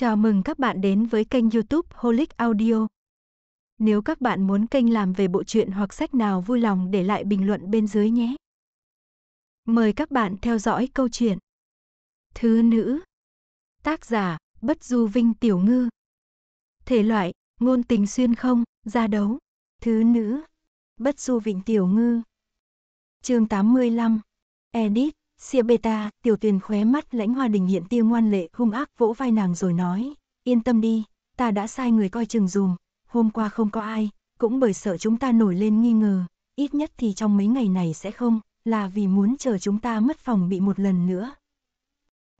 Chào mừng các bạn đến với kênh YouTube Holic Audio. Nếu các bạn muốn kênh làm về bộ truyện hoặc sách nào vui lòng để lại bình luận bên dưới nhé. Mời các bạn theo dõi câu chuyện Thứ nữ Tác giả Bất Du Vinh Tiểu Ngư Thể loại Ngôn tình xuyên không, gia đấu Thứ nữ Bất Du Vinh Tiểu Ngư Chương 85 Edit Xia beta, tiểu tuyền khóe mắt lãnh hoa đình hiện tia ngoan lệ hung ác vỗ vai nàng rồi nói, yên tâm đi, ta đã sai người coi chừng dùm, hôm qua không có ai, cũng bởi sợ chúng ta nổi lên nghi ngờ, ít nhất thì trong mấy ngày này sẽ không, là vì muốn chờ chúng ta mất phòng bị một lần nữa.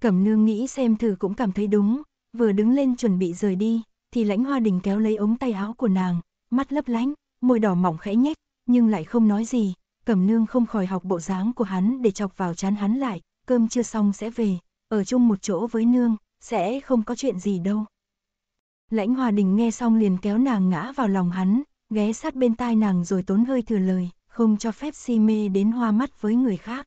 Cẩm nương nghĩ xem thử cũng cảm thấy đúng, vừa đứng lên chuẩn bị rời đi, thì lãnh hoa đình kéo lấy ống tay áo của nàng, mắt lấp lánh, môi đỏ mỏng khẽ nhếch, nhưng lại không nói gì, Cẩm nương không khỏi học bộ dáng của hắn để chọc vào chán hắn lại, cơm chưa xong sẽ về, ở chung một chỗ với nương, sẽ không có chuyện gì đâu. Lãnh Hòa Đình nghe xong liền kéo nàng ngã vào lòng hắn, ghé sát bên tai nàng rồi tốn hơi thừa lời, không cho phép si mê đến hoa mắt với người khác.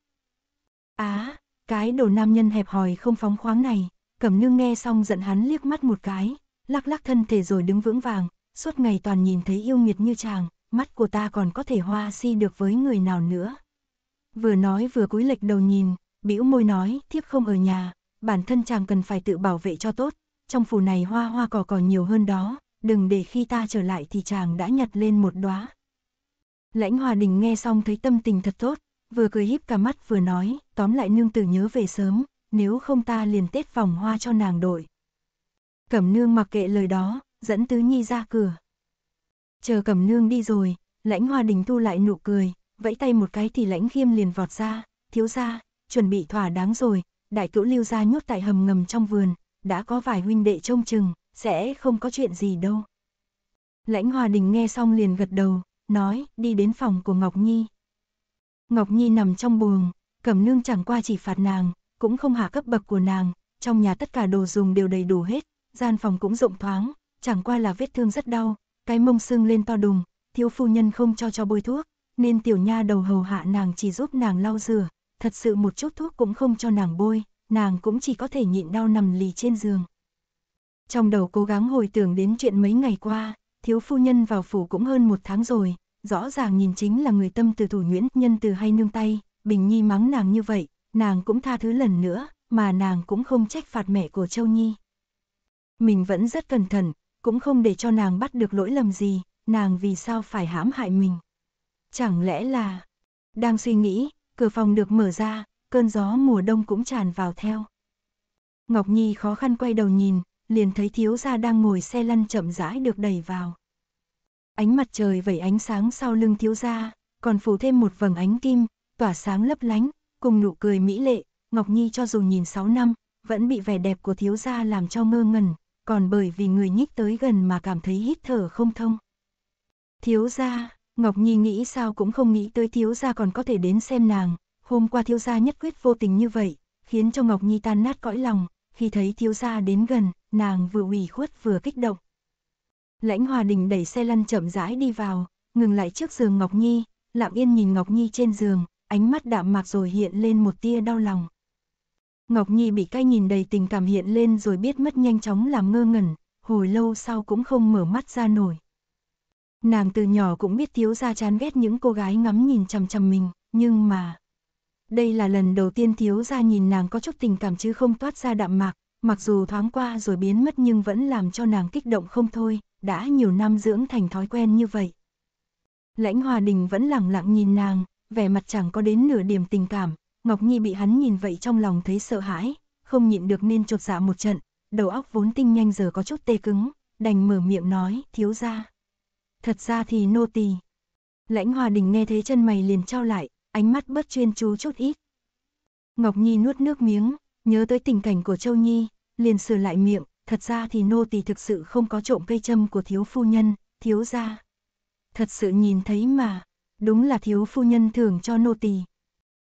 Á, à, cái đồ nam nhân hẹp hòi không phóng khoáng này, cẩm nương nghe xong giận hắn liếc mắt một cái, lắc lắc thân thể rồi đứng vững vàng, suốt ngày toàn nhìn thấy yêu nghiệt như chàng, mắt của ta còn có thể hoa si được với người nào nữa. Vừa nói vừa cúi lệch đầu nhìn, bĩu môi nói, thiếp không ở nhà, bản thân chàng cần phải tự bảo vệ cho tốt, trong phủ này hoa hoa cỏ còn nhiều hơn đó, đừng để khi ta trở lại thì chàng đã nhặt lên một đóa. Lãnh Hòa Đình nghe xong thấy tâm tình thật tốt, vừa cười híp cả mắt vừa nói, tóm lại nương tử nhớ về sớm, nếu không ta liền tết vòng hoa cho nàng đội. Cẩm nương mặc kệ lời đó, dẫn Tứ Nhi ra cửa chờ cầm nương đi rồi, lãnh hoa đình thu lại nụ cười, vẫy tay một cái thì lãnh khiêm liền vọt ra, thiếu ra, chuẩn bị thỏa đáng rồi, đại cữu lưu ra nhốt tại hầm ngầm trong vườn, đã có vài huynh đệ trông chừng, sẽ không có chuyện gì đâu. Lãnh Hòa Đình nghe xong liền gật đầu, nói, đi đến phòng của Ngọc Nhi. Ngọc Nhi nằm trong buồng, cầm nương chẳng qua chỉ phạt nàng, cũng không hạ cấp bậc của nàng, trong nhà tất cả đồ dùng đều đầy đủ hết, gian phòng cũng rộng thoáng, chẳng qua là vết thương rất đau, cái mông sưng lên to đùng, thiếu phu nhân không cho cho bôi thuốc, nên tiểu nha đầu hầu hạ nàng chỉ giúp nàng lau rửa, thật sự một chút thuốc cũng không cho nàng bôi, nàng cũng chỉ có thể nhịn đau nằm lì trên giường. Trong đầu cố gắng hồi tưởng đến chuyện mấy ngày qua, thiếu phu nhân vào phủ cũng hơn một tháng rồi, rõ ràng nhìn chính là người tâm từ thủ nguyễn nhân từ hay nương tay, Bình Nhi mắng nàng như vậy, nàng cũng tha thứ lần nữa, mà nàng cũng không trách phạt mẹ của Châu Nhi. Mình vẫn rất cẩn thận, cũng không để cho nàng bắt được lỗi lầm gì, nàng vì sao phải hãm hại mình. Chẳng lẽ là... Đang suy nghĩ, cửa phòng được mở ra, cơn gió mùa đông cũng tràn vào theo. Ngọc Nhi khó khăn quay đầu nhìn, liền thấy thiếu gia đang ngồi xe lăn chậm rãi được đẩy vào. Ánh mặt trời vẩy ánh sáng sau lưng thiếu gia, còn phủ thêm một vầng ánh kim, tỏa sáng lấp lánh, cùng nụ cười mỹ lệ, Ngọc Nhi cho dù nhìn 6 năm, vẫn bị vẻ đẹp của thiếu gia làm cho ngơ ngẩn, còn bởi vì người nhích tới gần mà cảm thấy hít thở không thông. Thiếu gia, Ngọc Nhi nghĩ sao cũng không nghĩ tới thiếu gia còn có thể đến xem nàng, hôm qua thiếu gia nhất quyết vô tình như vậy, khiến cho Ngọc Nhi tan nát cõi lòng, khi thấy thiếu gia đến gần, nàng vừa ủy khuất vừa kích động. Lãnh Hòa Đình đẩy xe lăn chậm rãi đi vào, ngừng lại trước giường Ngọc Nhi, lặng yên nhìn Ngọc Nhi trên giường, ánh mắt đạm mạc rồi hiện lên một tia đau lòng. Ngọc Nhi bị cay nhìn đầy tình cảm hiện lên rồi biết mất nhanh chóng làm ngơ ngẩn, hồi lâu sau cũng không mở mắt ra nổi. Nàng từ nhỏ cũng biết thiếu gia chán ghét những cô gái ngắm nhìn chằm chằm mình, nhưng mà... Đây là lần đầu tiên thiếu gia nhìn nàng có chút tình cảm chứ không toát ra đạm mạc, mặc dù thoáng qua rồi biến mất nhưng vẫn làm cho nàng kích động không thôi, đã nhiều năm dưỡng thành thói quen như vậy. Lãnh Hòa Đình vẫn lặng lặng nhìn nàng, vẻ mặt chẳng có đến nửa điểm tình cảm, Ngọc Nhi bị hắn nhìn vậy trong lòng thấy sợ hãi, không nhịn được nên chột dạ một trận, đầu óc vốn tinh nhanh giờ có chút tê cứng, đành mở miệng nói, thiếu ra. Thật ra thì nô Tì. Lãnh Hòa Đình nghe thế chân mày liền trao lại, ánh mắt bất chuyên chú chút ít. Ngọc Nhi nuốt nước miếng, nhớ tới tình cảnh của Châu Nhi, liền sửa lại miệng, thật ra thì nô Tì thực sự không có trộm cây châm của thiếu phu nhân, thiếu gia. Thật sự nhìn thấy mà, đúng là thiếu phu nhân thường cho nô Tì.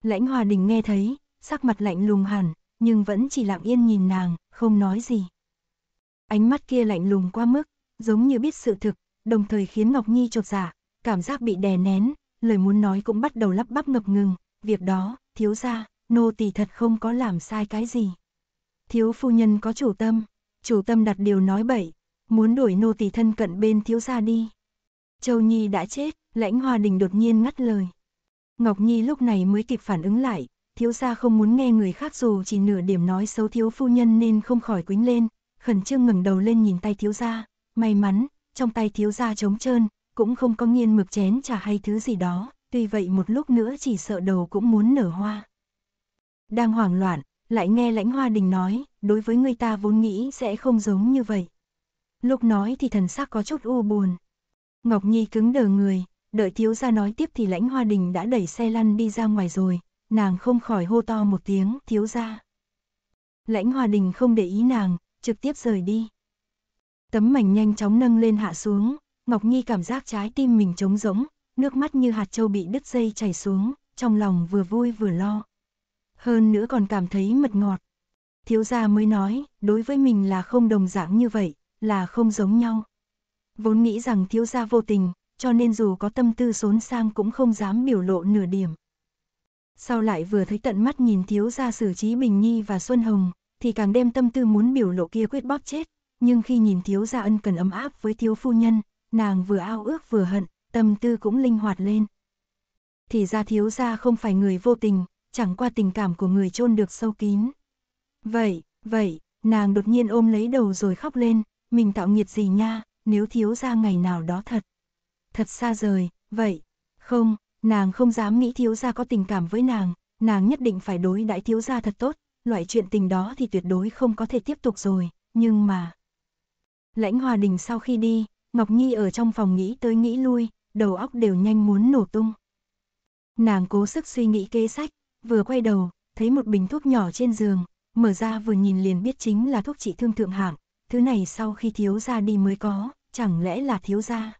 Lãnh Hòa Đình nghe thấy, sắc mặt lạnh lùng hẳn, nhưng vẫn chỉ lặng yên nhìn nàng, không nói gì. Ánh mắt kia lạnh lùng quá mức, giống như biết sự thực, đồng thời khiến Ngọc Nhi chột dạ, cảm giác bị đè nén, lời muốn nói cũng bắt đầu lắp bắp ngập ngừng, việc đó, thiếu gia, nô tỳ thật không có làm sai cái gì. Thiếu phu nhân có chủ tâm, chủ tâm đặt điều nói bậy, muốn đuổi nô tỳ thân cận bên thiếu gia đi. Châu Nhi đã chết, lãnh hòa đình đột nhiên ngắt lời. Ngọc Nhi lúc này mới kịp phản ứng lại, thiếu gia không muốn nghe người khác dù chỉ nửa điểm nói xấu thiếu phu nhân nên không khỏi quính lên, khẩn trương ngẩng đầu lên nhìn tay thiếu gia, may mắn, trong tay thiếu gia trống trơn, cũng không có nghiên mực chén trà hay thứ gì đó, tuy vậy một lúc nữa chỉ sợ đầu cũng muốn nở hoa. Đang hoảng loạn, lại nghe lãnh hoa đình nói, đối với người ta vốn nghĩ sẽ không giống như vậy. Lúc nói thì thần sắc có chút u buồn. Ngọc Nhi cứng đờ người, đợi thiếu gia nói tiếp thì lãnh hoa đình đã đẩy xe lăn đi ra ngoài rồi, nàng không khỏi hô to một tiếng thiếu gia. Lãnh hoa đình không để ý nàng, trực tiếp rời đi. Tấm mảnh nhanh chóng nâng lên hạ xuống, Ngọc Nhi cảm giác trái tim mình trống rỗng, nước mắt như hạt châu bị đứt dây chảy xuống, trong lòng vừa vui vừa lo. Hơn nữa còn cảm thấy mật ngọt. Thiếu gia mới nói, đối với mình là không đồng dạng như vậy, là không giống nhau. Vốn nghĩ rằng thiếu gia vô tình, cho nên dù có tâm tư xốn sang cũng không dám biểu lộ nửa điểm. Sau lại vừa thấy tận mắt nhìn thiếu gia xử trí Bình Nhi và Xuân Hồng, thì càng đem tâm tư muốn biểu lộ kia quyết bóp chết, nhưng khi nhìn thiếu gia ân cần ấm áp với thiếu phu nhân, nàng vừa ao ước vừa hận, tâm tư cũng linh hoạt lên. Thì ra thiếu gia không phải người vô tình, chẳng qua tình cảm của người chôn được sâu kín. Vậy, vậy, nàng đột nhiên ôm lấy đầu rồi khóc lên, mình tạo nghiệt gì nha, nếu thiếu gia ngày nào đó thật thật xa rời, vậy, không, nàng không dám nghĩ thiếu gia có tình cảm với nàng, nàng nhất định phải đối đãi thiếu gia thật tốt, loại chuyện tình đó thì tuyệt đối không có thể tiếp tục rồi, nhưng mà... Lãnh Hòa Đình sau khi đi, Ngọc Nhi ở trong phòng nghĩ tới nghĩ lui, đầu óc đều nhanh muốn nổ tung. Nàng cố sức suy nghĩ kế sách, vừa quay đầu, thấy một bình thuốc nhỏ trên giường, mở ra vừa nhìn liền biết chính là thuốc trị thương thượng hạng, thứ này sau khi thiếu gia đi mới có, chẳng lẽ là thiếu gia.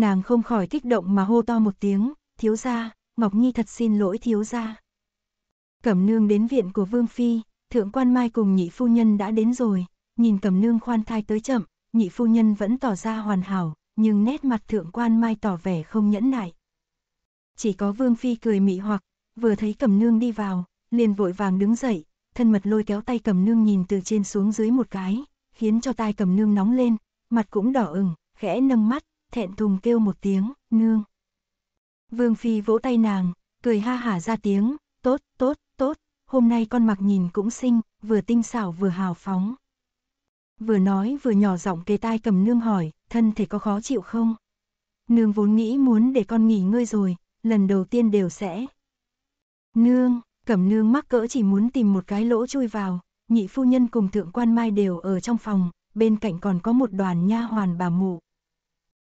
Nàng không khỏi kích động mà hô to một tiếng, thiếu gia, Ngọc Nhi thật xin lỗi thiếu gia. Cẩm nương đến viện của Vương Phi, thượng quan mai cùng nhị phu nhân đã đến rồi, nhìn cẩm nương khoan thai tới chậm, nhị phu nhân vẫn tỏ ra hoàn hảo, nhưng nét mặt thượng quan mai tỏ vẻ không nhẫn nại. Chỉ có Vương Phi cười mị hoặc, vừa thấy cẩm nương đi vào, liền vội vàng đứng dậy, thân mật lôi kéo tay cẩm nương nhìn từ trên xuống dưới một cái, khiến cho tai cẩm nương nóng lên, mặt cũng đỏ ửng, khẽ nâng mắt, thẹn thùng kêu một tiếng, nương. Vương Phi vỗ tay nàng, cười ha hả ra tiếng, tốt, tốt, tốt, hôm nay con mặc nhìn cũng xinh, vừa tinh xảo vừa hào phóng. Vừa nói vừa nhỏ giọng kề tai cầm nương hỏi, thân thể có khó chịu không? Nương vốn nghĩ muốn để con nghỉ ngơi rồi, lần đầu tiên đều sẽ. Nương, cầm nương mắc cỡ chỉ muốn tìm một cái lỗ chui vào, nhị phu nhân cùng thượng quan mai đều ở trong phòng, bên cạnh còn có một đoàn nha hoàn bà mụ.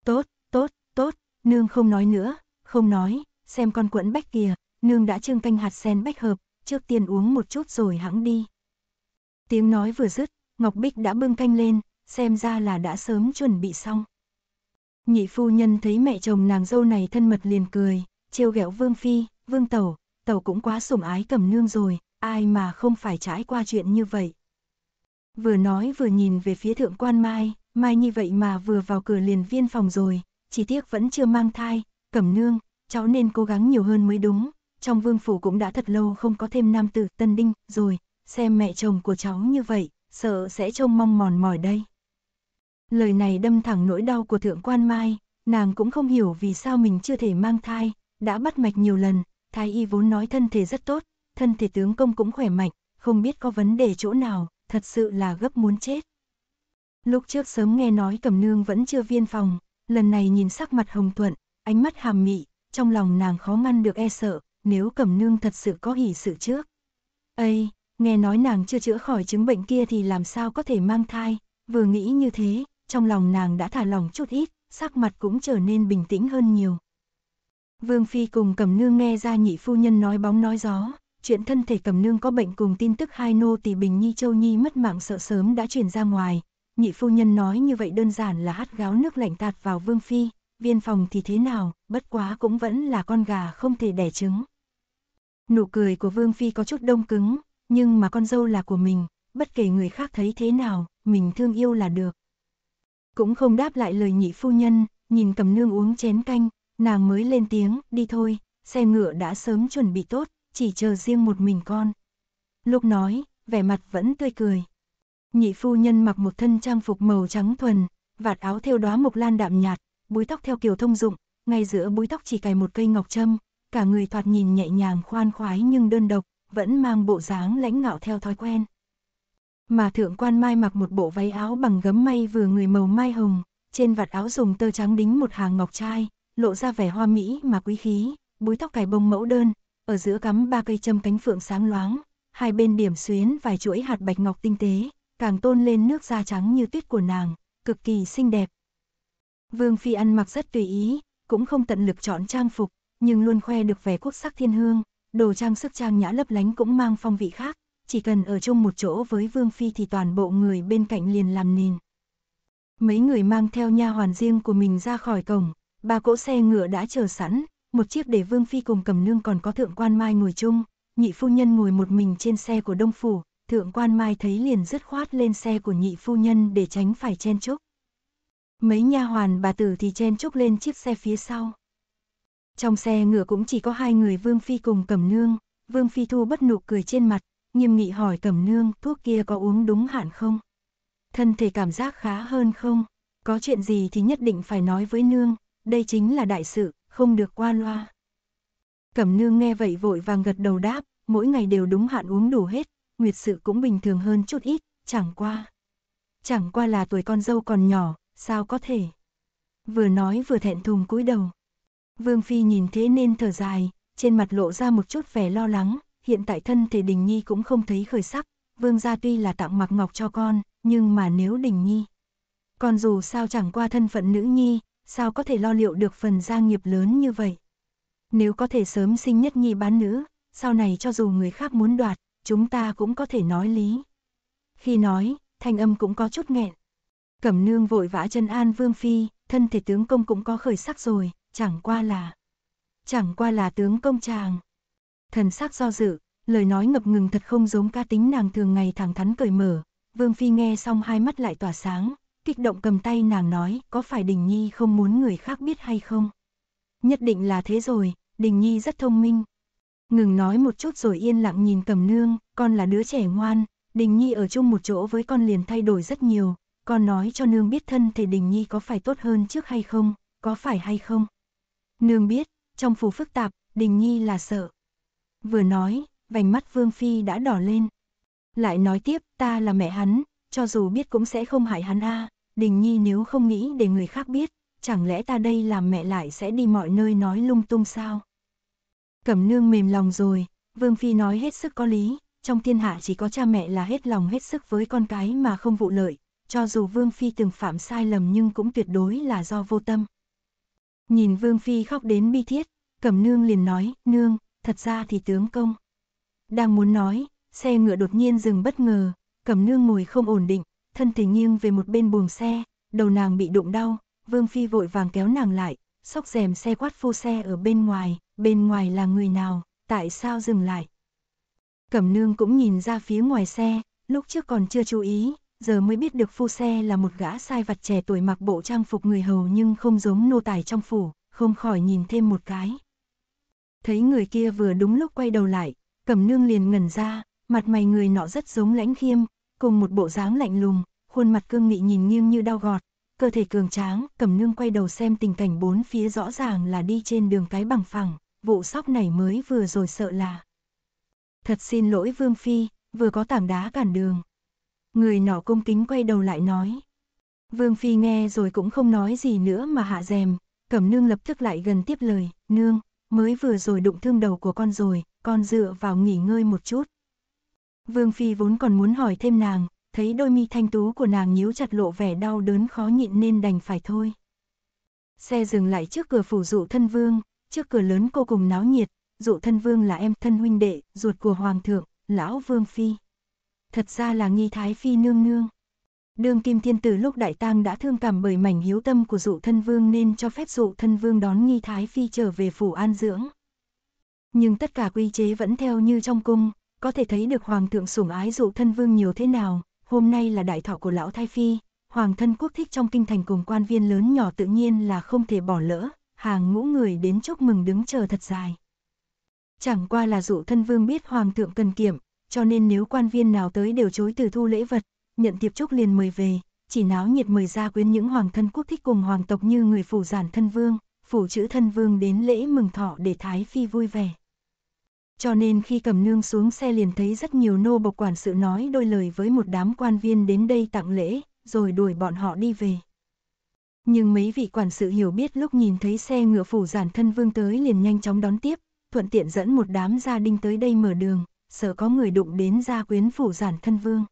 Tốt, tốt, tốt, nương không nói nữa, không nói, xem con quẫn bách kìa, nương đã trưng canh hạt sen bách hợp, trước tiên uống một chút rồi hãng đi. Tiếng nói vừa dứt, Ngọc Bích đã bưng canh lên, xem ra là đã sớm chuẩn bị xong. Nhị phu nhân thấy mẹ chồng nàng dâu này thân mật liền cười, trêu ghẹo Vương Phi, Vương Tẩu, Tẩu cũng quá sủng ái cầm nương rồi, ai mà không phải trải qua chuyện như vậy. Vừa nói vừa nhìn về phía thượng quan Mai, Mai như vậy mà vừa vào cửa liền viên phòng rồi, chỉ tiếc vẫn chưa mang thai, cẩm nương, cháu nên cố gắng nhiều hơn mới đúng, trong vương phủ cũng đã thật lâu không có thêm nam tử tân đinh rồi, xem mẹ chồng của cháu như vậy, sợ sẽ trông mong mòn mỏi đây. Lời này đâm thẳng nỗi đau của thượng quan Mai, nàng cũng không hiểu vì sao mình chưa thể mang thai, đã bắt mạch nhiều lần, thái y vốn nói thân thể rất tốt, thân thể tướng công cũng khỏe mạnh, không biết có vấn đề chỗ nào, thật sự là gấp muốn chết. Lúc trước sớm nghe nói Cẩm Nương vẫn chưa viên phòng, lần này nhìn sắc mặt Hồng Thuận, ánh mắt hàm mị, trong lòng nàng khó ngăn được e sợ, nếu Cẩm Nương thật sự có hỷ sự trước. Ây, nghe nói nàng chưa chữa khỏi chứng bệnh kia thì làm sao có thể mang thai, vừa nghĩ như thế, trong lòng nàng đã thả lòng chút ít, sắc mặt cũng trở nên bình tĩnh hơn nhiều. Vương Phi cùng Cẩm Nương nghe ra nhị phu nhân nói bóng nói gió, chuyện thân thể Cẩm Nương có bệnh cùng tin tức hai nô tỳ Bình Nhi Châu Nhi mất mạng sợ sớm đã truyền ra ngoài, nhị phu nhân nói như vậy đơn giản là hắt gáo nước lạnh tạt vào vương phi, viên phòng thì thế nào, bất quá cũng vẫn là con gà không thể đẻ trứng. Nụ cười của vương phi có chút đông cứng, nhưng mà con dâu là của mình, bất kể người khác thấy thế nào, mình thương yêu là được. Cũng không đáp lại lời nhị phu nhân, nhìn cầm nương uống chén canh, nàng mới lên tiếng, đi thôi, xe ngựa đã sớm chuẩn bị tốt, chỉ chờ riêng một mình con. Lúc nói, vẻ mặt vẫn tươi cười. Nhị phu nhân mặc một thân trang phục màu trắng thuần, vạt áo theo đóa mộc lan đạm nhạt, búi tóc theo kiểu thông dụng, ngay giữa búi tóc chỉ cài một cây ngọc trâm, cả người thoạt nhìn nhẹ nhàng khoan khoái nhưng đơn độc, vẫn mang bộ dáng lãnh ngạo theo thói quen. Mà thượng quan mai mặc một bộ váy áo bằng gấm may vừa người màu mai hồng, trên vạt áo dùng tơ trắng đính một hàng ngọc trai, lộ ra vẻ hoa mỹ mà quý khí, búi tóc cài bông mẫu đơn, ở giữa cắm ba cây châm cánh phượng sáng loáng, hai bên điểm xuyến vài chuỗi hạt bạch ngọc tinh tế, càng tôn lên nước da trắng như tuyết của nàng, cực kỳ xinh đẹp. Vương Phi ăn mặc rất tùy ý, cũng không tận lực chọn trang phục, nhưng luôn khoe được vẻ quốc sắc thiên hương, đồ trang sức trang nhã lấp lánh cũng mang phong vị khác, chỉ cần ở chung một chỗ với Vương Phi thì toàn bộ người bên cạnh liền làm nền. Mấy người mang theo nha hoàn riêng của mình ra khỏi cổng, ba cỗ xe ngựa đã chờ sẵn, một chiếc để Vương Phi cùng cầm nương còn có thượng quan mai ngồi chung, nhị phu nhân ngồi một mình trên xe của Đông Phủ, thượng quan mai thấy liền dứt khoát lên xe của nhị phu nhân để tránh phải chen chúc. Mấy nha hoàn bà tử thì chen chúc lên chiếc xe phía sau. Trong xe ngựa cũng chỉ có hai người Vương Phi cùng Cẩm Nương, Vương Phi thu bất nụ cười trên mặt, nghiêm nghị hỏi Cẩm Nương thuốc kia có uống đúng hạn không? Thân thể cảm giác khá hơn không? Có chuyện gì thì nhất định phải nói với Nương, đây chính là đại sự, không được qua loa. Cẩm Nương nghe vậy vội vàng gật đầu đáp, mỗi ngày đều đúng hạn uống đủ hết, Nguyệt sự cũng bình thường hơn chút ít, chẳng qua. Chẳng qua là tuổi con dâu còn nhỏ, sao có thể. Vừa nói vừa thẹn thùng cúi đầu. Vương Phi nhìn thế nên thở dài, trên mặt lộ ra một chút vẻ lo lắng, hiện tại thân thể Đình Nhi cũng không thấy khởi sắc, Vương gia tuy là tặng mặc ngọc cho con, nhưng mà nếu Đình Nhi. Còn dù sao chẳng qua thân phận nữ nhi, sao có thể lo liệu được phần gia nghiệp lớn như vậy. Nếu có thể sớm sinh nhất nhi bán nữ, sau này cho dù người khác muốn đoạt, chúng ta cũng có thể nói lý. Khi nói, thanh âm cũng có chút nghẹn. Cẩm nương vội vã chân an vương phi, thân thể tướng công cũng có khởi sắc rồi, chẳng qua là... Chẳng qua là tướng công chàng. Thần sắc do dự, lời nói ngập ngừng thật không giống ca tính nàng thường ngày thẳng thắn cởi mở. Vương phi nghe xong hai mắt lại tỏa sáng, kích động cầm tay nàng nói có phải Đình Nhi không muốn người khác biết hay không? Nhất định là thế rồi, Đình Nhi rất thông minh, ngừng nói một chút rồi yên lặng nhìn cầm nương, con là đứa trẻ ngoan, Đình Nhi ở chung một chỗ với con liền thay đổi rất nhiều, con nói cho nương biết thân thể Đình Nhi có phải tốt hơn trước hay không, có phải hay không. Nương biết, trong phủ phức tạp, Đình Nhi là sợ. Vừa nói, vành mắt Vương Phi đã đỏ lên. Lại nói tiếp, ta là mẹ hắn, cho dù biết cũng sẽ không hại hắn a. À. Đình Nhi nếu không nghĩ để người khác biết, chẳng lẽ ta đây làm mẹ lại sẽ đi mọi nơi nói lung tung sao? Cẩm nương mềm lòng rồi, Vương Phi nói hết sức có lý, trong thiên hạ chỉ có cha mẹ là hết lòng hết sức với con cái mà không vụ lợi, cho dù Vương Phi từng phạm sai lầm nhưng cũng tuyệt đối là do vô tâm. Nhìn Vương Phi khóc đến bi thiết, Cẩm nương liền nói, nương, thật ra thì tướng công. Đang muốn nói, xe ngựa đột nhiên dừng bất ngờ, Cẩm nương ngồi không ổn định, thân thể nghiêng về một bên buồng xe, đầu nàng bị đụng đau, Vương Phi vội vàng kéo nàng lại, xốc rèm xe quát phu xe ở bên ngoài, bên ngoài là người nào, tại sao dừng lại. Cẩm nương cũng nhìn ra phía ngoài xe, lúc trước còn chưa chú ý, giờ mới biết được phu xe là một gã sai vặt trẻ tuổi mặc bộ trang phục người hầu nhưng không giống nô tài trong phủ, không khỏi nhìn thêm một cái. Thấy người kia vừa đúng lúc quay đầu lại, cẩm nương liền ngẩn ra, mặt mày người nọ rất giống lãnh khiêm, cùng một bộ dáng lạnh lùng, khuôn mặt cương nghị nhìn nghiêng như đau gọt, cơ thể cường tráng, cầm nương quay đầu xem tình cảnh bốn phía rõ ràng là đi trên đường cái bằng phẳng, vụ sóc này mới vừa rồi sợ là. Thật xin lỗi Vương Phi, vừa có tảng đá cản đường. Người nọ cung kính quay đầu lại nói. Vương Phi nghe rồi cũng không nói gì nữa mà hạ rèm, cầm nương lập tức lại gần tiếp lời, nương, mới vừa rồi đụng thương đầu của con rồi, con dựa vào nghỉ ngơi một chút. Vương Phi vốn còn muốn hỏi thêm nàng, thấy đôi mi thanh tú của nàng nhíu chặt lộ vẻ đau đớn khó nhịn nên đành phải thôi. Xe dừng lại trước cửa phủ dụ thân vương, trước cửa lớn cô cùng náo nhiệt, dụ thân vương là em thân huynh đệ, ruột của hoàng thượng, lão vương phi. Thật ra là nghi thái phi nương nương. Đường kim thiên tử lúc đại tang đã thương cảm bởi mảnh hiếu tâm của dụ thân vương nên cho phép dụ thân vương đón nghi thái phi trở về phủ an dưỡng. Nhưng tất cả quy chế vẫn theo như trong cung, có thể thấy được hoàng thượng sủng ái dụ thân vương nhiều thế nào, hôm nay là đại thọ của lão Thái Phi, hoàng thân quốc thích trong kinh thành cùng quan viên lớn nhỏ tự nhiên là không thể bỏ lỡ, hàng ngũ người đến chúc mừng đứng chờ thật dài. Chẳng qua là dụ thân vương biết hoàng thượng cần kiểm, cho nên nếu quan viên nào tới đều chối từ thu lễ vật, nhận tiệp chúc liền mời về, chỉ náo nhiệt mời ra quyến những hoàng thân quốc thích cùng hoàng tộc như người phủ giản thân vương, phủ chữ thân vương đến lễ mừng thọ để Thái Phi vui vẻ cho nên khi cầm nương xuống xe liền thấy rất nhiều nô bộc quản sự nói đôi lời với một đám quan viên đến đây tặng lễ, rồi đuổi bọn họ đi về. Nhưng mấy vị quản sự hiểu biết lúc nhìn thấy xe ngựa phủ giản thân vương tới liền nhanh chóng đón tiếp, thuận tiện dẫn một đám gia đình tới đây mở đường, sợ có người đụng đến gia quyến phủ giản thân vương.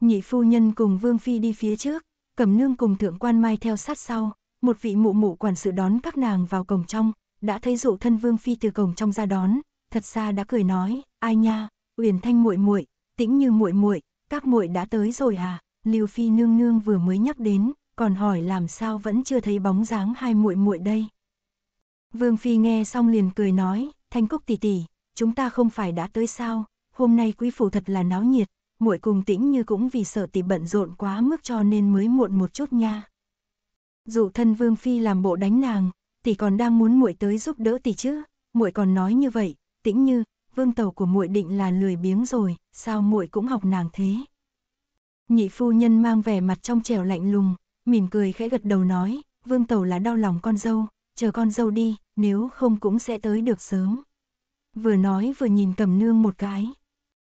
Nhị phu nhân cùng vương phi đi phía trước, cầm nương cùng thượng quan mai theo sát sau, một vị mụ mụ quản sự đón các nàng vào cổng trong, đã thấy dụ thân vương phi từ cổng trong ra đón, thật ra đã cười nói, ai nha, Uyển Thanh muội muội, Tĩnh Như muội muội, các muội đã tới rồi à? Lưu Phi nương nương vừa mới nhắc đến, còn hỏi làm sao vẫn chưa thấy bóng dáng hai muội muội đây. Vương Phi nghe xong liền cười nói, Thanh Cúc tỷ tỷ, chúng ta không phải đã tới sao, hôm nay quý phủ thật là náo nhiệt, muội cùng Tĩnh Như cũng vì sợ tỷ bận rộn quá mức cho nên mới muộn một chút nha. Dụ thân Vương Phi làm bộ đánh nàng, tỷ còn đang muốn muội tới giúp đỡ tỷ chứ, muội còn nói như vậy, tĩnh như, vương tàu của muội định là lười biếng rồi, sao muội cũng học nàng thế. Nhị phu nhân mang vẻ mặt trong trẻo lạnh lùng, mỉm cười khẽ gật đầu nói, vương tàu là đau lòng con dâu, chờ con dâu đi, nếu không cũng sẽ tới được sớm. Vừa nói vừa nhìn cầm nương một cái.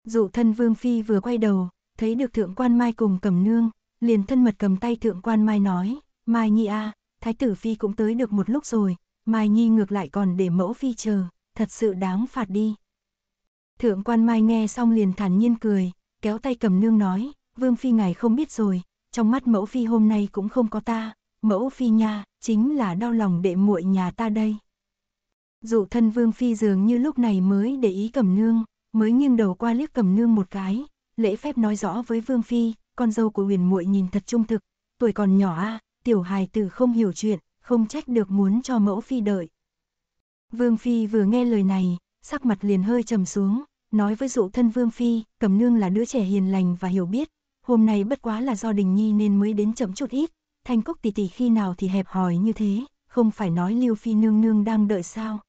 Dụ thân vương phi vừa quay đầu, thấy được thượng quan mai cùng cầm nương, liền thân mật cầm tay thượng quan mai nói, mai nhi a, à, thái tử phi cũng tới được một lúc rồi, mai nhi ngược lại còn để mẫu phi chờ, thật sự đáng phạt đi. Thượng quan Mai nghe xong liền thản nhiên cười, kéo tay cầm nương nói, Vương Phi ngài không biết rồi, trong mắt mẫu Phi hôm nay cũng không có ta, mẫu Phi nha, chính là đau lòng đệ muội nhà ta đây. Dụ thân Vương Phi dường như lúc này mới để ý cầm nương, mới nghiêng đầu qua liếc cầm nương một cái, lễ phép nói rõ với Vương Phi, con dâu của huyền muội nhìn thật trung thực, tuổi còn nhỏ a tiểu hài tử không hiểu chuyện, không trách được muốn cho mẫu Phi đợi, Vương Phi vừa nghe lời này, sắc mặt liền hơi trầm xuống, nói với dụ thân Vương Phi, Cẩm Nương là đứa trẻ hiền lành và hiểu biết, hôm nay bất quá là do Đình Nhi nên mới đến chậm chút ít, Thanh Cúc tỷ tỷ khi nào thì hẹp hòi như thế, không phải nói Lưu Phi nương nương đang đợi sao.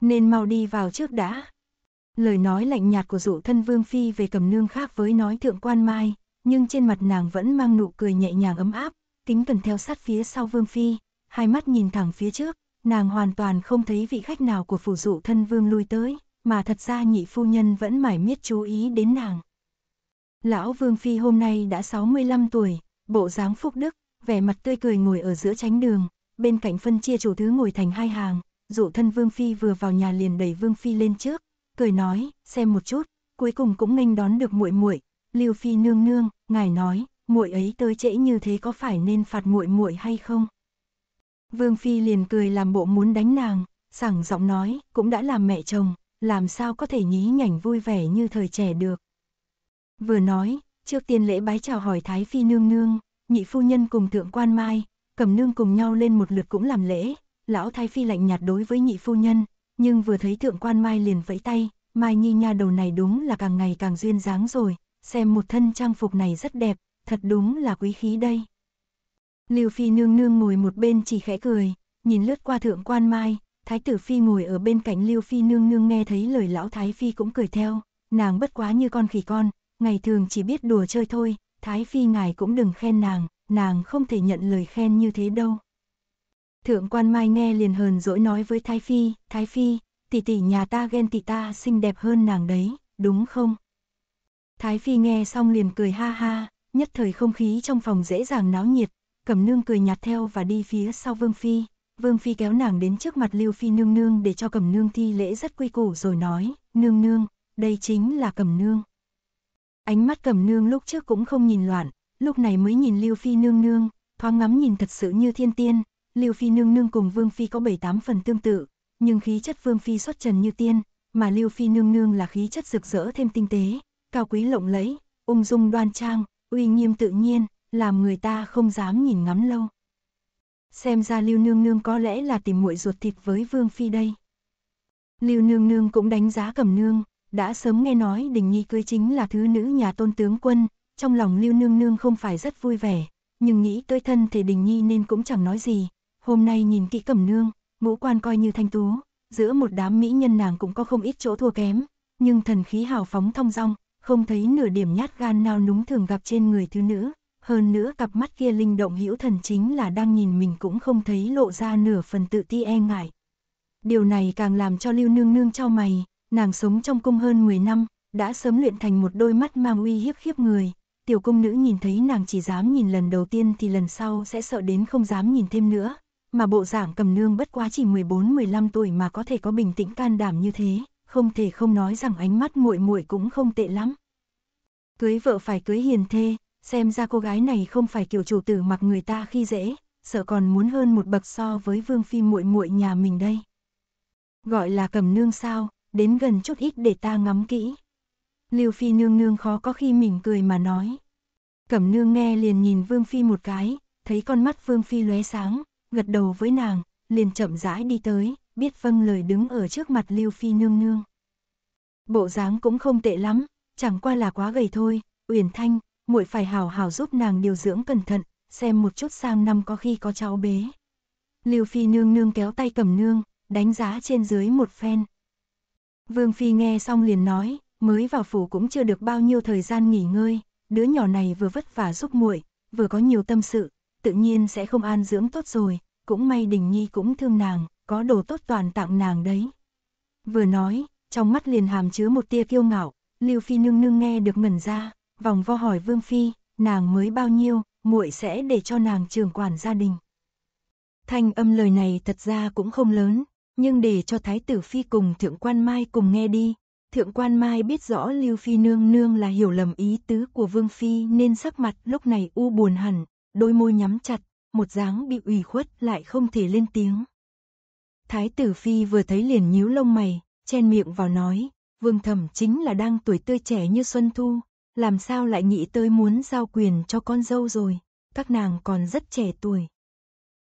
Nên mau đi vào trước đã. Lời nói lạnh nhạt của dụ thân Vương Phi về Cẩm Nương khác với nói thượng quan Mai, nhưng trên mặt nàng vẫn mang nụ cười nhẹ nhàng ấm áp, tính tuần theo sát phía sau Vương Phi, hai mắt nhìn thẳng phía trước, nàng hoàn toàn không thấy vị khách nào của phủ dụ thân vương lui tới, mà thật ra nhị phu nhân vẫn mải miết chú ý đến nàng. Lão Vương Phi hôm nay đã 65 tuổi, bộ dáng phúc đức, vẻ mặt tươi cười ngồi ở giữa tránh đường, bên cạnh phân chia chủ thứ ngồi thành hai hàng, dụ thân Vương Phi vừa vào nhà liền đẩy Vương Phi lên trước, cười nói, xem một chút, cuối cùng cũng nghênh đón được muội muội Lưu Phi nương nương, ngài nói, muội ấy tới trễ như thế có phải nên phạt muội muội hay không? Vương Phi liền cười làm bộ muốn đánh nàng, sẵn giọng nói, cũng đã làm mẹ chồng, làm sao có thể nhí nhảnh vui vẻ như thời trẻ được. Vừa nói, trước tiên lễ bái chào hỏi Thái Phi nương nương, nhị phu nhân cùng thượng quan mai, cầm nương cùng nhau lên một lượt cũng làm lễ, lão Thái Phi lạnh nhạt đối với nhị phu nhân, nhưng vừa thấy thượng quan mai liền vẫy tay, mai nhi nha đầu này đúng là càng ngày càng duyên dáng rồi, xem một thân trang phục này rất đẹp, thật đúng là quý khí đây. Lưu Phi nương nương ngồi một bên chỉ khẽ cười, nhìn lướt qua thượng quan mai, thái tử Phi ngồi ở bên cạnh Lưu Phi nương nương nghe thấy lời lão thái Phi cũng cười theo, nàng bất quá như con khỉ con, ngày thường chỉ biết đùa chơi thôi, thái Phi ngài cũng đừng khen nàng, nàng không thể nhận lời khen như thế đâu. Thượng quan mai nghe liền hờn dỗi nói với thái Phi, thái Phi, tỷ tỷ nhà ta ghen tỷ ta xinh đẹp hơn nàng đấy, đúng không? Thái Phi nghe xong liền cười ha ha, nhất thời không khí trong phòng dễ dàng náo nhiệt, Cẩm nương cười nhạt theo và đi phía sau Vương Phi, Vương Phi kéo nàng đến trước mặt Lưu Phi nương nương để cho cẩm nương thi lễ rất quy củ rồi nói, nương nương, đây chính là cẩm nương. Ánh mắt cẩm nương lúc trước cũng không nhìn loạn, lúc này mới nhìn Lưu Phi nương nương, thoáng ngắm nhìn thật sự như thiên tiên, Lưu Phi nương nương cùng Vương Phi có bảy tám phần tương tự, nhưng khí chất Vương Phi xuất trần như tiên, mà Lưu Phi nương nương là khí chất rực rỡ thêm tinh tế, cao quý lộng lẫy, ung dung đoan trang, uy nghiêm tự nhiên, làm người ta không dám nhìn ngắm lâu. Xem ra Lưu Nương Nương có lẽ là tìm muội ruột thịt với Vương Phi đây. Lưu Nương Nương cũng đánh giá cầm nương, đã sớm nghe nói Đình Nhi cưới chính là thứ nữ nhà tôn tướng quân, trong lòng Lưu Nương Nương không phải rất vui vẻ, nhưng nghĩ tới thân thể Đình Nhi nên cũng chẳng nói gì. Hôm nay nhìn kỹ cầm nương, ngũ quan coi như thanh tú, giữa một đám mỹ nhân nàng cũng có không ít chỗ thua kém, nhưng thần khí hào phóng thong dong, không thấy nửa điểm nhát gan nào núng thường gặp trên người thứ nữ hơn nữa cặp mắt kia linh động hữu thần chính là đang nhìn mình cũng không thấy lộ ra nửa phần tự ti e ngại. Điều này càng làm cho Lưu Nương Nương cho mày, nàng sống trong cung hơn 10 năm, đã sớm luyện thành một đôi mắt mang uy hiếp khiếp người, tiểu cung nữ nhìn thấy nàng chỉ dám nhìn lần đầu tiên thì lần sau sẽ sợ đến không dám nhìn thêm nữa, mà bộ dạng cầm nương bất quá chỉ 14-15 tuổi mà có thể có bình tĩnh can đảm như thế, không thể không nói rằng ánh mắt muội muội cũng không tệ lắm. Cưới vợ phải cưới hiền thê, xem ra cô gái này không phải kiểu chủ tử mặc người ta khi dễ, sợ còn muốn hơn một bậc so với vương phi muội muội nhà mình đây. Gọi là cầm nương sao, đến gần chút ít để ta ngắm kỹ. Liêu phi nương nương khó có khi mỉm cười mà nói. Cẩm nương nghe liền nhìn vương phi một cái, thấy con mắt vương phi lóe sáng, gật đầu với nàng, liền chậm rãi đi tới, biết vâng lời đứng ở trước mặt Liêu Phi nương nương. Bộ dáng cũng không tệ lắm, chẳng qua là quá gầy thôi, Uyển Thanh, muội phải hào hào giúp nàng điều dưỡng cẩn thận, xem một chút sang năm có khi có cháu bé. Liêu Phi nương nương kéo tay cầm nương, đánh giá trên dưới một phen. Vương Phi nghe xong liền nói, mới vào phủ cũng chưa được bao nhiêu thời gian nghỉ ngơi, đứa nhỏ này vừa vất vả giúp muội, vừa có nhiều tâm sự, tự nhiên sẽ không an dưỡng tốt rồi, cũng may Đình Nhi cũng thương nàng, có đồ tốt toàn tặng nàng đấy. Vừa nói, trong mắt liền hàm chứa một tia kiêu ngạo, Liêu Phi nương nương nghe được ngẩn ra, vòng vo hỏi Vương Phi, nàng mới bao nhiêu, muội sẽ để cho nàng trường quản gia đình. Thanh âm lời này thật ra cũng không lớn, nhưng để cho Thái tử Phi cùng Thượng quan Mai cùng nghe đi. Thượng quan Mai biết rõ Lưu Phi nương nương là hiểu lầm ý tứ của Vương Phi nên sắc mặt lúc này u buồn hẳn, đôi môi nhắm chặt, một dáng bị ủy khuất lại không thể lên tiếng. Thái tử Phi vừa thấy liền nhíu lông mày, chen miệng vào nói, Vương Thẩm chính là đang tuổi tươi trẻ như Xuân Thu, làm sao lại nghĩ tới muốn giao quyền cho con dâu rồi, các nàng còn rất trẻ tuổi.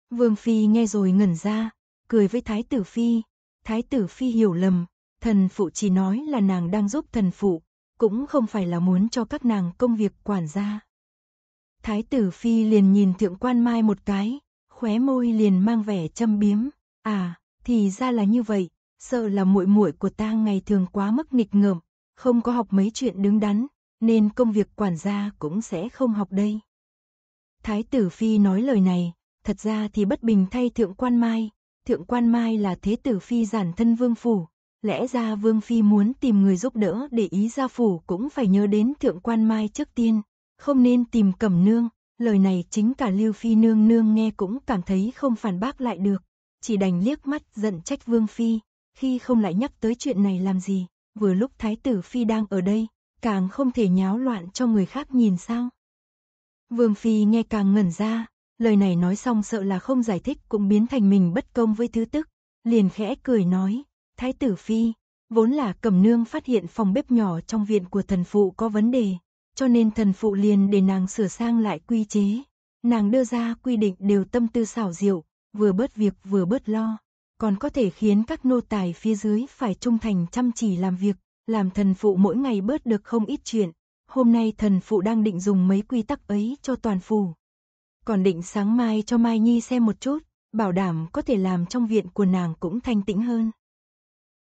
Vương Phi nghe rồi ngẩn ra, cười với Thái Tử Phi, Thái Tử Phi hiểu lầm, thần phụ chỉ nói là nàng đang giúp thần phụ, cũng không phải là muốn cho các nàng công việc quản gia. Thái Tử Phi liền nhìn Thượng Quan Mai một cái, khóe môi liền mang vẻ châm biếm, à, thì ra là như vậy, sợ là muội muội của ta ngày thường quá mức nghịch ngợm, không có học mấy chuyện đứng đắn, nên công việc quản gia cũng sẽ không học đây. Thái tử Phi nói lời này, thật ra thì bất bình thay Thượng Quan Mai, Thượng Quan Mai là thế tử Phi giản thân vương phủ, lẽ ra Vương Phi muốn tìm người giúp đỡ để ý gia phủ cũng phải nhớ đến Thượng Quan Mai trước tiên, không nên tìm cẩm nương, lời này chính cả Lưu Phi nương nương nghe cũng cảm thấy không phản bác lại được, chỉ đành liếc mắt giận trách Vương Phi, khi không lại nhắc tới chuyện này làm gì, vừa lúc Thái tử Phi đang ở đây, càng không thể nháo loạn cho người khác nhìn sao. Vương Phi nghe càng ngẩn ra, lời này nói xong sợ là không giải thích cũng biến thành mình bất công với thứ tức, liền khẽ cười nói, Thái tử Phi, vốn là cầm nương phát hiện phòng bếp nhỏ trong viện của thần phụ có vấn đề, cho nên thần phụ liền để nàng sửa sang lại quy chế. Nàng đưa ra quy định đều tâm tư xảo diệu, vừa bớt việc vừa bớt lo, còn có thể khiến các nô tài phía dưới phải trung thành chăm chỉ làm việc làm thần phụ mỗi ngày bớt được không ít chuyện. Hôm nay thần phụ đang định dùng mấy quy tắc ấy cho toàn phủ. Còn định sáng mai cho Mai Nhi xem một chút, bảo đảm có thể làm trong viện của nàng cũng thanh tĩnh hơn.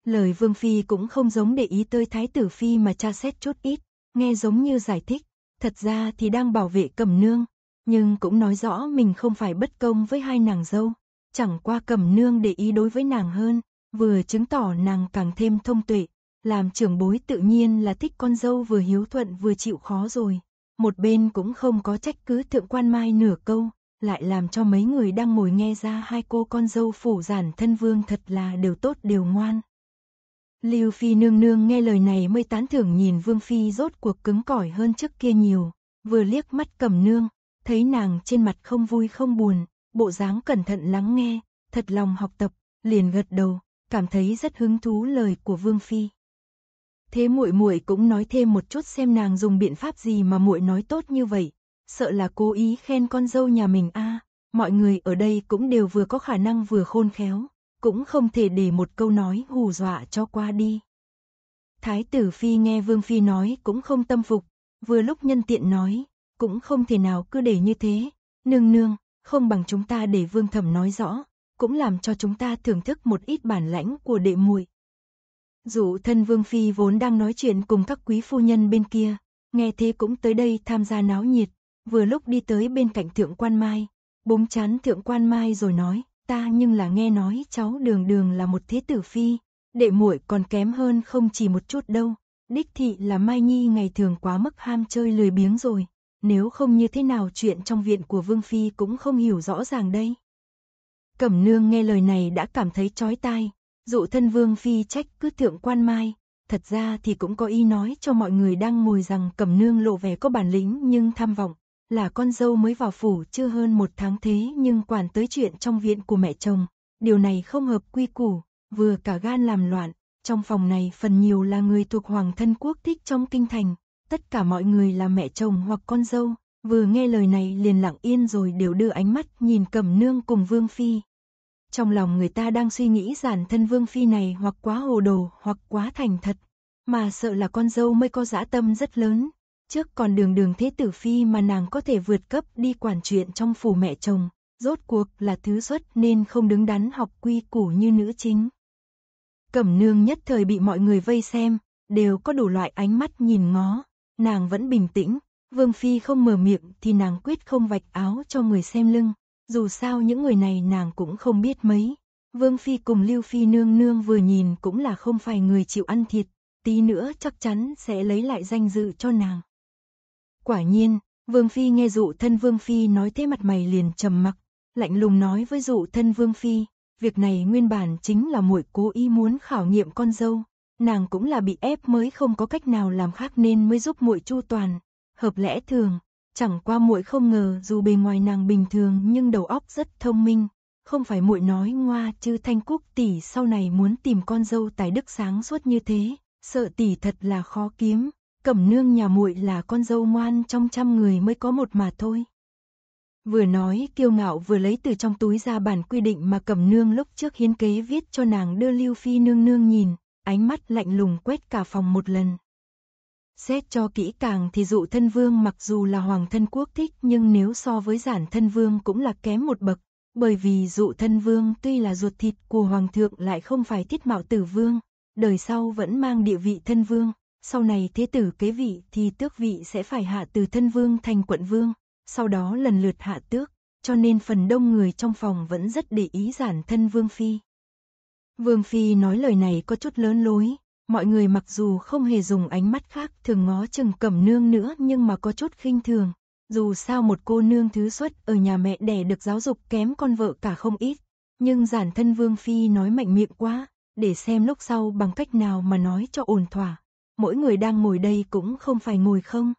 Lời Vương Phi cũng không giống để ý tới Thái Tử Phi mà tra xét chút ít, nghe giống như giải thích, thật ra thì đang bảo vệ cầm nương, nhưng cũng nói rõ mình không phải bất công với hai nàng dâu, chẳng qua cầm nương để ý đối với nàng hơn, vừa chứng tỏ nàng càng thêm thông tuệ, làm trưởng bối tự nhiên là thích con dâu vừa hiếu thuận vừa chịu khó rồi. Một bên cũng không có trách cứ thượng quan mai nửa câu, lại làm cho mấy người đang ngồi nghe ra hai cô con dâu phủ giản thân vương thật là đều tốt đều ngoan. Lưu Phi nương nương nghe lời này mới tán thưởng nhìn Vương Phi rốt cuộc cứng cỏi hơn trước kia nhiều, vừa liếc mắt cầm nương, thấy nàng trên mặt không vui không buồn, bộ dáng cẩn thận lắng nghe, thật lòng học tập, liền gật đầu, cảm thấy rất hứng thú lời của Vương Phi. Thế muội muội cũng nói thêm một chút xem nàng dùng biện pháp gì mà muội nói tốt như vậy, sợ là cố ý khen con dâu nhà mình a. À, mọi người ở đây cũng đều vừa có khả năng vừa khôn khéo, cũng không thể để một câu nói hù dọa cho qua đi. Thái tử phi nghe Vương phi nói cũng không tâm phục, vừa lúc nhân tiện nói, cũng không thể nào cứ để như thế, nương nương, không bằng chúng ta để Vương thẩm nói rõ, cũng làm cho chúng ta thưởng thức một ít bản lãnh của đệ muội. Dụ thân Vương Phi vốn đang nói chuyện cùng các quý phu nhân bên kia, nghe thế cũng tới đây tham gia náo nhiệt, vừa lúc đi tới bên cạnh Thượng Quan Mai, búng chán Thượng Quan Mai rồi nói, ta nhưng là nghe nói cháu đường đường là một thế tử Phi, đệ muội còn kém hơn không chỉ một chút đâu, đích thị là Mai Nhi ngày thường quá mức ham chơi lười biếng rồi, nếu không như thế nào chuyện trong viện của Vương Phi cũng không hiểu rõ ràng đây. Cẩm nương nghe lời này đã cảm thấy chói tai, Dụ thân vương phi trách cứ thượng quan mai, thật ra thì cũng có ý nói cho mọi người đang ngồi rằng cẩm nương lộ vẻ có bản lĩnh nhưng tham vọng, là con dâu mới vào phủ chưa hơn một tháng thế nhưng quản tới chuyện trong viện của mẹ chồng, điều này không hợp quy củ, vừa cả gan làm loạn, trong phòng này phần nhiều là người thuộc hoàng thân quốc thích trong kinh thành, tất cả mọi người là mẹ chồng hoặc con dâu, vừa nghe lời này liền lặng yên rồi đều đưa ánh mắt nhìn cẩm nương cùng vương phi, trong lòng người ta đang suy nghĩ giản thân vương phi này hoặc quá hồ đồ hoặc quá thành thật, mà sợ là con dâu mới có dã tâm rất lớn, trước còn đường đường thế tử phi mà nàng có thể vượt cấp đi quản chuyện trong phủ mẹ chồng, rốt cuộc là thứ xuất nên không đứng đắn học quy củ như nữ chính. Cẩm nương nhất thời bị mọi người vây xem, đều có đủ loại ánh mắt nhìn ngó, nàng vẫn bình tĩnh, vương phi không mở miệng thì nàng quyết không vạch áo cho người xem lưng, dù sao những người này nàng cũng không biết mấy. Vương Phi cùng Lưu Phi nương nương vừa nhìn cũng là không phải người chịu ăn thiệt, tí nữa chắc chắn sẽ lấy lại danh dự cho nàng. Quả nhiên, Vương Phi nghe dụ thân Vương Phi nói thế mặt mày liền trầm mặc, lạnh lùng nói với dụ thân Vương Phi, việc này nguyên bản chính là muội cố ý muốn khảo nghiệm con dâu, nàng cũng là bị ép mới không có cách nào làm khác nên mới giúp muội chu toàn, hợp lẽ thường, Chẳng qua muội không ngờ dù bề ngoài nàng bình thường nhưng đầu óc rất thông minh, không phải muội nói ngoa chứ Thanh quốc tỷ sau này muốn tìm con dâu tài đức sáng suốt như thế, sợ tỷ thật là khó kiếm, Cẩm nương nhà muội là con dâu ngoan trong trăm người mới có một mà thôi. Vừa nói kiêu ngạo vừa lấy từ trong túi ra bản quy định mà Cẩm nương lúc trước hiến kế viết cho nàng đưa Lưu Phi nương nương nhìn, ánh mắt lạnh lùng quét cả phòng một lần. Xét cho kỹ càng thì dụ thân vương mặc dù là hoàng thân quốc thích nhưng nếu so với giản thân vương cũng là kém một bậc, bởi vì dụ thân vương tuy là ruột thịt của hoàng thượng lại không phải thiết mạo tử vương, đời sau vẫn mang địa vị thân vương, sau này thế tử kế vị thì tước vị sẽ phải hạ từ thân vương thành quận vương, sau đó lần lượt hạ tước, cho nên phần đông người trong phòng vẫn rất để ý giản thân vương phi. Vương phi nói lời này có chút lớn lối, mọi người mặc dù không hề dùng ánh mắt khác thường ngó chừng cẩm nương nữa nhưng mà có chút khinh thường. Dù sao một cô nương thứ xuất ở nhà mẹ đẻ được giáo dục kém con vợ cả không ít, nhưng giản thân Vương Phi nói mạnh miệng quá, để xem lúc sau bằng cách nào mà nói cho ổn thỏa. Mỗi người đang ngồi đây cũng không phải ngồi không.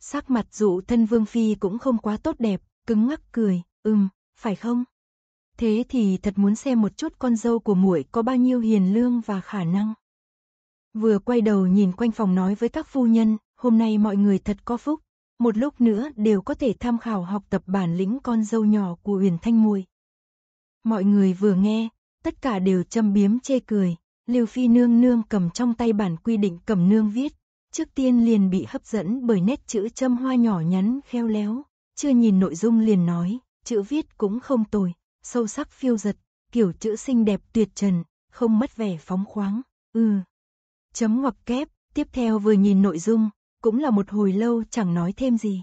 Sắc mặt dụ thân Vương Phi cũng không quá tốt đẹp, cứng ngắc cười, ừm, phải không? Thế thì thật muốn xem một chút con dâu của muội có bao nhiêu hiền lương và khả năng. Vừa quay đầu nhìn quanh phòng nói với các phu nhân, hôm nay mọi người thật có phúc, một lúc nữa đều có thể tham khảo học tập bản lĩnh con dâu nhỏ của Huyền Thanh Muội. Mọi người vừa nghe, tất cả đều châm biếm chê cười, Lưu Phi nương nương cầm trong tay bản quy định cầm nương viết, trước tiên liền bị hấp dẫn bởi nét chữ châm hoa nhỏ nhắn khéo léo, chưa nhìn nội dung liền nói, chữ viết cũng không tồi, sâu sắc phiêu giật, kiểu chữ xinh đẹp tuyệt trần, không mất vẻ phóng khoáng, ừ. Chấm ngoặc kép, tiếp theo vừa nhìn nội dung, cũng là một hồi lâu chẳng nói thêm gì.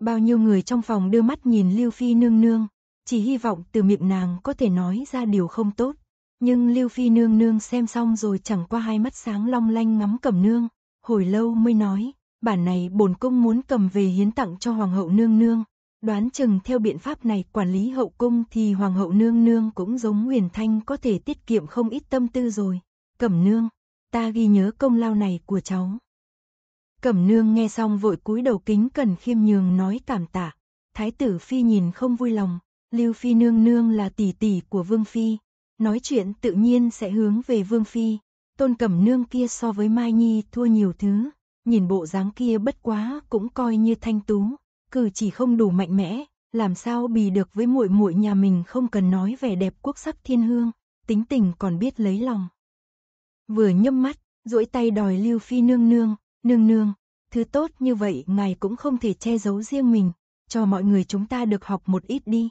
Bao nhiêu người trong phòng đưa mắt nhìn Lưu Phi nương nương, chỉ hy vọng từ miệng nàng có thể nói ra điều không tốt. Nhưng Lưu Phi nương nương xem xong rồi chẳng qua hai mắt sáng long lanh ngắm cẩm nương, hồi lâu mới nói, bản này bổn cung muốn cầm về hiến tặng cho Hoàng hậu nương nương. Đoán chừng theo biện pháp này quản lý hậu cung thì Hoàng hậu nương nương cũng giống huyền thanh có thể tiết kiệm không ít tâm tư rồi. Cẩm nương, ta ghi nhớ công lao này của cháu. Cẩm nương nghe xong vội cúi đầu kính cần khiêm nhường nói cảm tạ. Thái tử phi nhìn không vui lòng, Lưu phi nương nương là tỷ tỷ của vương phi, nói chuyện tự nhiên sẽ hướng về vương phi. Tôn cẩm nương kia so với Mai Nhi thua nhiều thứ, nhìn bộ dáng kia bất quá cũng coi như thanh tú, cử chỉ không đủ mạnh mẽ, làm sao bì được với muội muội nhà mình không cần nói vẻ đẹp quốc sắc thiên hương, tính tình còn biết lấy lòng. Vừa nhâm mắt, duỗi tay đòi Lưu Phi nương nương, nương nương, thứ tốt như vậy ngài cũng không thể che giấu riêng mình, cho mọi người chúng ta được học một ít đi.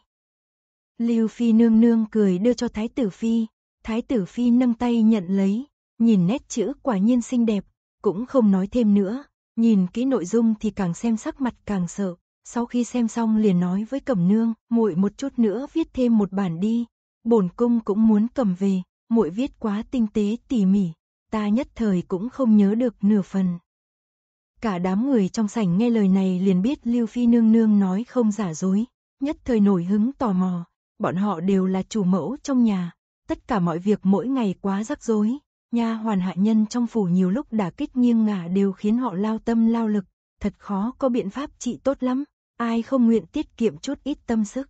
Lưu Phi nương nương cười đưa cho Thái tử Phi, Thái tử Phi nâng tay nhận lấy, nhìn nét chữ quả nhiên xinh đẹp, cũng không nói thêm nữa, nhìn kỹ nội dung thì càng xem sắc mặt càng sợ, sau khi xem xong liền nói với Cẩm Nương, muội một chút nữa viết thêm một bản đi, bổn cung cũng muốn cầm về, muội viết quá tinh tế tỉ mỉ, ta nhất thời cũng không nhớ được nửa phần. Cả đám người trong sảnh nghe lời này liền biết Lưu Phi nương nương nói không giả dối, nhất thời nổi hứng tò mò, bọn họ đều là chủ mẫu trong nhà, tất cả mọi việc mỗi ngày quá rắc rối, nha hoàn hạ nhân trong phủ nhiều lúc đả kích nghiêng ngả đều khiến họ lao tâm lao lực, thật khó có biện pháp trị tốt lắm, ai không nguyện tiết kiệm chút ít tâm sức.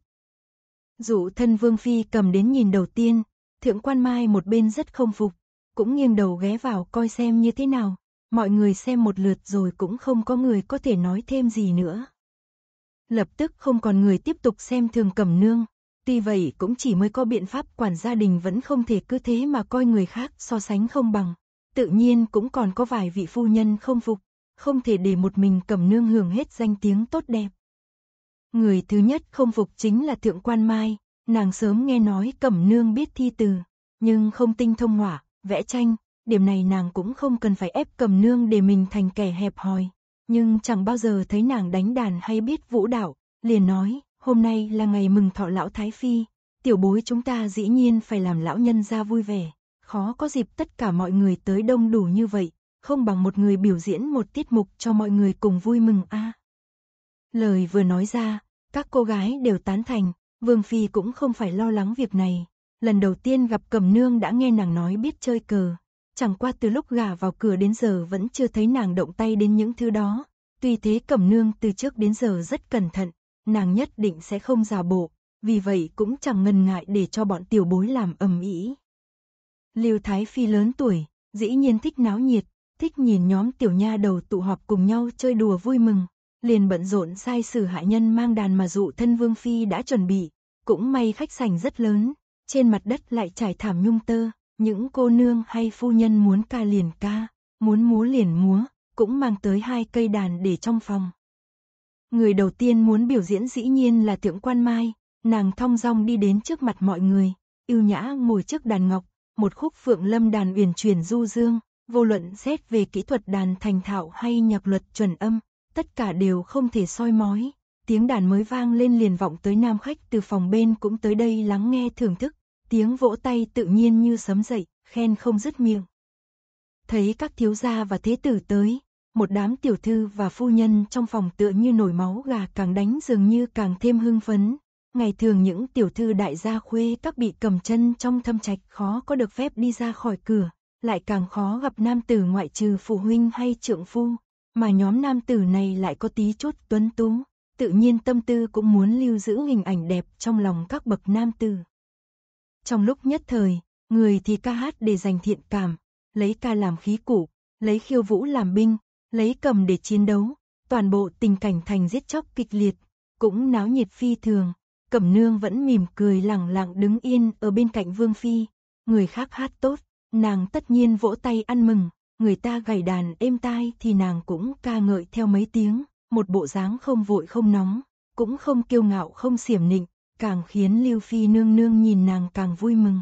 Dụ thân Vương Phi cầm đến nhìn đầu tiên, Thượng quan Mai một bên rất không phục, cũng nghiêng đầu ghé vào coi xem như thế nào, mọi người xem một lượt rồi cũng không có người có thể nói thêm gì nữa. Lập tức không còn người tiếp tục xem thường cẩm nương, tuy vậy cũng chỉ mới có biện pháp quản gia đình vẫn không thể cứ thế mà coi người khác so sánh không bằng. Tự nhiên cũng còn có vài vị phu nhân không phục, không thể để một mình cẩm nương hưởng hết danh tiếng tốt đẹp. Người thứ nhất không phục chính là thượng quan mai, Nàng sớm nghe nói Cẩm Nương biết thi từ, nhưng không tinh thông hỏa, vẽ tranh, điểm này nàng cũng không cần phải ép Cẩm Nương để mình thành kẻ hẹp hòi, nhưng chẳng bao giờ thấy nàng đánh đàn hay biết vũ đạo, liền nói, hôm nay là ngày mừng thọ lão Thái Phi, tiểu bối chúng ta dĩ nhiên phải làm lão nhân ra vui vẻ, khó có dịp tất cả mọi người tới đông đủ như vậy, không bằng một người biểu diễn một tiết mục cho mọi người cùng vui mừng a. Lời vừa nói ra, các cô gái đều tán thành, Vương Phi cũng không phải lo lắng việc này. Lần đầu tiên gặp Cẩm Nương đã nghe nàng nói biết chơi cờ. Chẳng qua từ lúc gả vào cửa đến giờ vẫn chưa thấy nàng động tay đến những thứ đó. Tuy thế Cẩm Nương từ trước đến giờ rất cẩn thận, nàng nhất định sẽ không giả bộ, vì vậy cũng chẳng ngần ngại để cho bọn tiểu bối làm ầm ĩ. Lưu Thái Phi lớn tuổi, dĩ nhiên thích náo nhiệt, thích nhìn nhóm tiểu nha đầu tụ họp cùng nhau chơi đùa vui mừng, liền bận rộn sai sử hạ nhân mang đàn mà dụ thân vương phi đã chuẩn bị, cũng may khách sành rất lớn, trên mặt đất lại trải thảm nhung tơ, những cô nương hay phu nhân muốn ca liền ca, muốn múa liền múa, cũng mang tới hai cây đàn để trong phòng. Người đầu tiên muốn biểu diễn dĩ nhiên là tượng quan mai, nàng thong dong đi đến trước mặt mọi người, yêu nhã ngồi trước đàn ngọc, một khúc phượng lâm đàn uyển chuyển du dương, vô luận xét về kỹ thuật đàn thành thạo hay nhạc luật chuẩn âm, tất cả đều không thể soi mói, tiếng đàn mới vang lên liền vọng tới nam khách từ phòng bên cũng tới đây lắng nghe thưởng thức, tiếng vỗ tay tự nhiên như sấm dậy, khen không dứt miệng. Thấy các thiếu gia và thế tử tới, một đám tiểu thư và phu nhân trong phòng tựa như nổi máu gà càng đánh dường như càng thêm hưng phấn. Ngày thường những tiểu thư đại gia khuê các bị cầm chân trong thâm trạch khó có được phép đi ra khỏi cửa, lại càng khó gặp nam tử ngoại trừ phụ huynh hay trượng phu, mà nhóm nam tử này lại có tí chút tuấn tú, tự nhiên tâm tư cũng muốn lưu giữ hình ảnh đẹp trong lòng các bậc nam tử. Trong lúc nhất thời, người thì ca hát để giành thiện cảm, lấy ca làm khí cụ, lấy khiêu vũ làm binh, lấy cầm để chiến đấu, toàn bộ tình cảnh thành giết chóc kịch liệt, cũng náo nhiệt phi thường. Cẩm nương vẫn mỉm cười lẳng lặng đứng yên ở bên cạnh Vương Phi, người khác hát tốt, nàng tất nhiên vỗ tay ăn mừng, người ta gảy đàn êm tai thì nàng cũng ca ngợi theo mấy tiếng, một bộ dáng không vội không nóng, cũng không kiêu ngạo không xiểm nịnh, càng khiến Lưu Phi nương nương nhìn nàng càng vui mừng.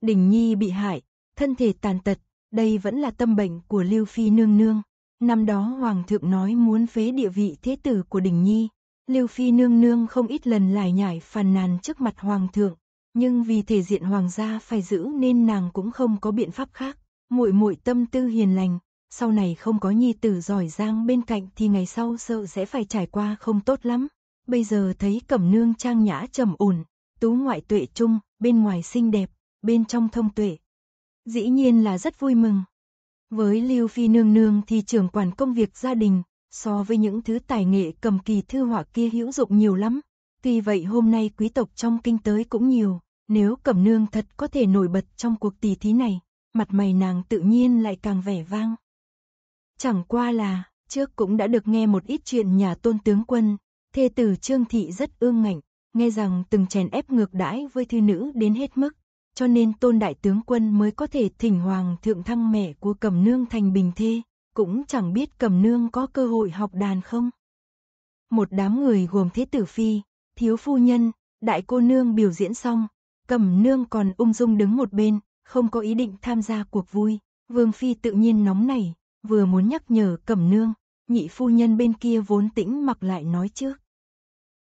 Đình Nhi bị hại, thân thể tàn tật, đây vẫn là tâm bệnh của Lưu Phi nương nương. Năm đó Hoàng thượng nói muốn phế địa vị thế tử của Đình Nhi, Lưu Phi nương nương không ít lần lải nhải phàn nàn trước mặt Hoàng thượng, nhưng vì thể diện Hoàng gia phải giữ nên nàng cũng không có biện pháp khác muội muội tâm tư hiền lành, sau này không có nhi tử giỏi giang bên cạnh thì ngày sau sợ sẽ phải trải qua không tốt lắm. Bây giờ thấy Cẩm Nương trang nhã trầm ổn, tú ngoại tuệ trung, bên ngoài xinh đẹp, bên trong thông tuệ. Dĩ nhiên là rất vui mừng. Với Lưu Phi Nương Nương thì trưởng quản công việc gia đình, so với những thứ tài nghệ cầm kỳ thư họa kia hữu dụng nhiều lắm. Tuy vậy hôm nay quý tộc trong kinh tới cũng nhiều, nếu Cẩm Nương thật có thể nổi bật trong cuộc tỷ thí này, mặt mày nàng tự nhiên lại càng vẻ vang. Chẳng qua là, trước cũng đã được nghe một ít chuyện nhà tôn tướng quân, thê tử Trương Thị rất ương ngạnh, nghe rằng từng chèn ép ngược đãi với thư nữ đến hết mức, cho nên tôn đại tướng quân mới có thể thỉnh hoàng thượng thăng mẹ của cầm nương thành bình thê, cũng chẳng biết cầm nương có cơ hội học đàn không. Một đám người gồm thế tử phi, thiếu phu nhân, đại cô nương biểu diễn xong, cầm nương còn ung dung đứng một bên, không có ý định tham gia cuộc vui. Vương Phi tự nhiên nóng nảy, vừa muốn nhắc nhở Cẩm Nương, nhị phu nhân bên kia vốn tĩnh mặc lại nói trước.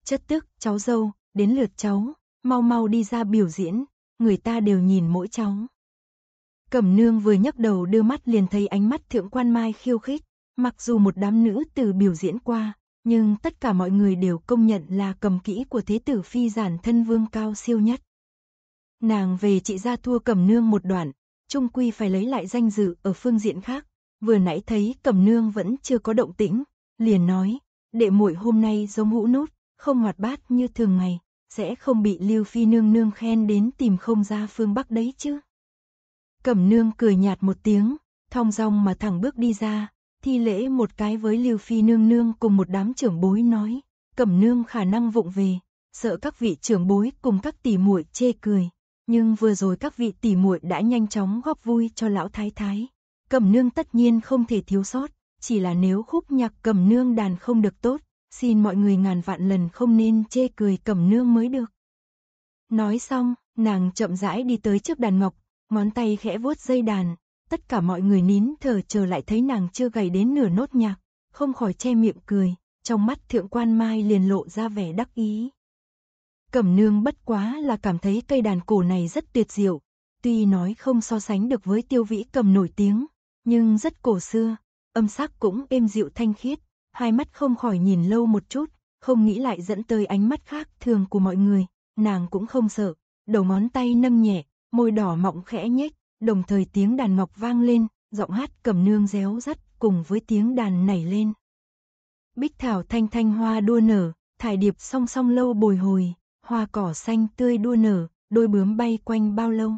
Chất tức, cháu dâu, đến lượt cháu, mau mau đi ra biểu diễn, người ta đều nhìn mỗi cháu. Cẩm Nương vừa nhấc đầu đưa mắt liền thấy ánh mắt thượng quan mai khiêu khích, mặc dù một đám nữ từ biểu diễn qua, nhưng tất cả mọi người đều công nhận là cầm kỹ của thế tử phi giản thân vương cao siêu nhất. Nàng về chị ra thua cầm nương một đoạn, trung quy phải lấy lại danh dự ở phương diện khác. Vừa nãy thấy cầm nương vẫn chưa có động tĩnh, liền nói, đệ muội hôm nay giống hũ nút, không hoạt bát như thường ngày, sẽ không bị Lưu Phi nương nương khen đến tìm không ra phương Bắc đấy chứ. Cầm nương cười nhạt một tiếng, thong dong mà thẳng bước đi ra, thi lễ một cái với Lưu Phi nương nương cùng một đám trưởng bối nói, cầm nương khả năng vụng về, sợ các vị trưởng bối cùng các tỷ muội chê cười nhưng vừa rồi các vị tỉ muội đã nhanh chóng góp vui cho lão thái thái. Cẩm nương tất nhiên không thể thiếu sót, chỉ là nếu khúc nhạc cẩm nương đàn không được tốt, xin mọi người ngàn vạn lần không nên chê cười cẩm nương mới được. Nói xong, nàng chậm rãi đi tới trước đàn ngọc, ngón tay khẽ vuốt dây đàn, tất cả mọi người nín thở chờ lại thấy nàng chưa gầy đến nửa nốt nhạc, không khỏi che miệng cười, trong mắt thượng quan mai liền lộ ra vẻ đắc ý. Cẩm nương bất quá là cảm thấy cây đàn cổ này rất tuyệt diệu, tuy nói không so sánh được với tiêu vĩ cầm nổi tiếng, nhưng rất cổ xưa, âm sắc cũng êm dịu thanh khiết, hai mắt không khỏi nhìn lâu một chút, không nghĩ lại dẫn tới ánh mắt khác thường của mọi người, nàng cũng không sợ, đầu ngón tay nâng nhẹ, môi đỏ mọng khẽ nhếch, đồng thời tiếng đàn ngọc vang lên, giọng hát cầm nương réo rắt cùng với tiếng đàn nảy lên. Bích thảo thanh thanh hoa đua nở, thải điệp song song lâu bồi hồi, hoa cỏ xanh tươi đua nở, đôi bướm bay quanh bao lâu.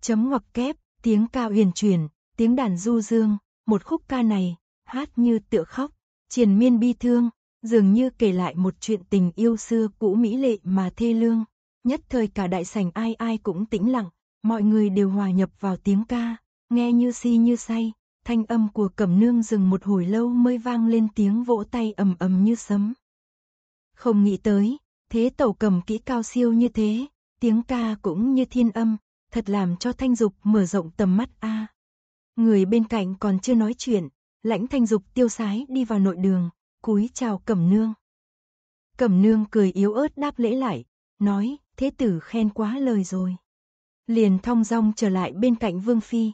Chấm ngoặc kép, tiếng ca uyển chuyển, tiếng đàn du dương, một khúc ca này, hát như tựa khóc, triền miên bi thương, dường như kể lại một chuyện tình yêu xưa cũ mỹ lệ mà thê lương. Nhất thời cả đại sảnh ai ai cũng tĩnh lặng, mọi người đều hòa nhập vào tiếng ca, nghe như si như say, thanh âm của cẩm nương dừng một hồi lâu mới vang lên tiếng vỗ tay ầm ầm như sấm. Không nghĩ tới, Thế tẩu cầm kỹ cao siêu như thế, tiếng ca cũng như thiên âm, thật làm cho Thanh Dục mở rộng tầm mắt a. Người bên cạnh còn chưa nói chuyện, lãnh Thanh Dục tiêu sái đi vào nội đường, cúi chào Cẩm Nương. Cẩm Nương cười yếu ớt đáp lễ lại, nói, thế tử khen quá lời rồi. Liền thong dong trở lại bên cạnh Vương Phi.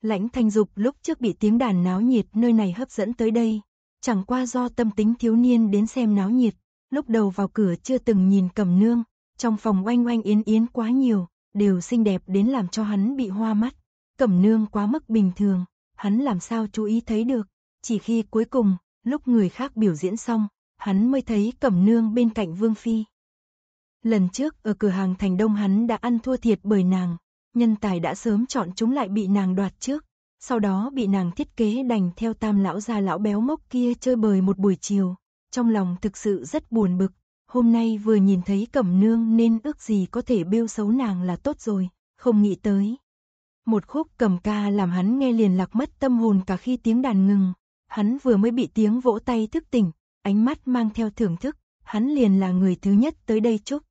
Lãnh Thanh Dục lúc trước bị tiếng đàn náo nhiệt nơi này hấp dẫn tới đây, chẳng qua do tâm tính thiếu niên đến xem náo nhiệt lúc đầu vào cửa chưa từng nhìn cẩm nương, trong phòng oanh oanh yến yến quá nhiều, đều xinh đẹp đến làm cho hắn bị hoa mắt. Cẩm nương quá mức bình thường, hắn làm sao chú ý thấy được, chỉ khi cuối cùng, lúc người khác biểu diễn xong, hắn mới thấy cẩm nương bên cạnh Vương Phi. Lần trước ở cửa hàng thành đông hắn đã ăn thua thiệt bởi nàng, nhân tài đã sớm chọn chúng lại bị nàng đoạt trước, sau đó bị nàng thiết kế đành theo tam lão già lão béo mốc kia chơi bời một buổi chiều, trong lòng thực sự rất buồn bực, hôm nay vừa nhìn thấy Cẩm Nương nên ước gì có thể bêu xấu nàng là tốt rồi, không nghĩ tới. Một khúc cầm ca làm hắn nghe liền lạc mất tâm hồn cả khi tiếng đàn ngừng, hắn vừa mới bị tiếng vỗ tay thức tỉnh, ánh mắt mang theo thưởng thức, hắn liền là người thứ nhất tới đây chúc.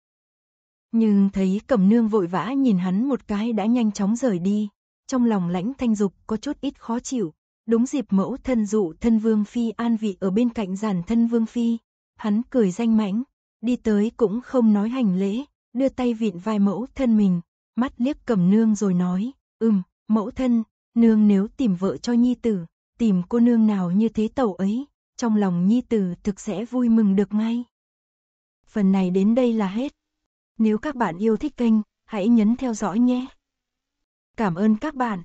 Nhưng thấy Cẩm Nương vội vã nhìn hắn một cái đã nhanh chóng rời đi, trong lòng lãnh thanh dục có chút ít khó chịu, Đúng dịp mẫu thân dụ thân Vương Phi an vị ở bên cạnh giản thân Vương Phi, hắn cười danh mãnh, đi tới cũng không nói hành lễ, đưa tay vịn vai mẫu thân mình, mắt liếc cầm nương rồi nói, ừm, mẫu thân, nương nếu tìm vợ cho nhi tử, tìm cô nương nào như thế tẩu ấy, trong lòng nhi tử thực sẽ vui mừng được ngay. Phần này đến đây là hết. Nếu các bạn yêu thích kênh, hãy nhấn theo dõi nhé. Cảm ơn các bạn.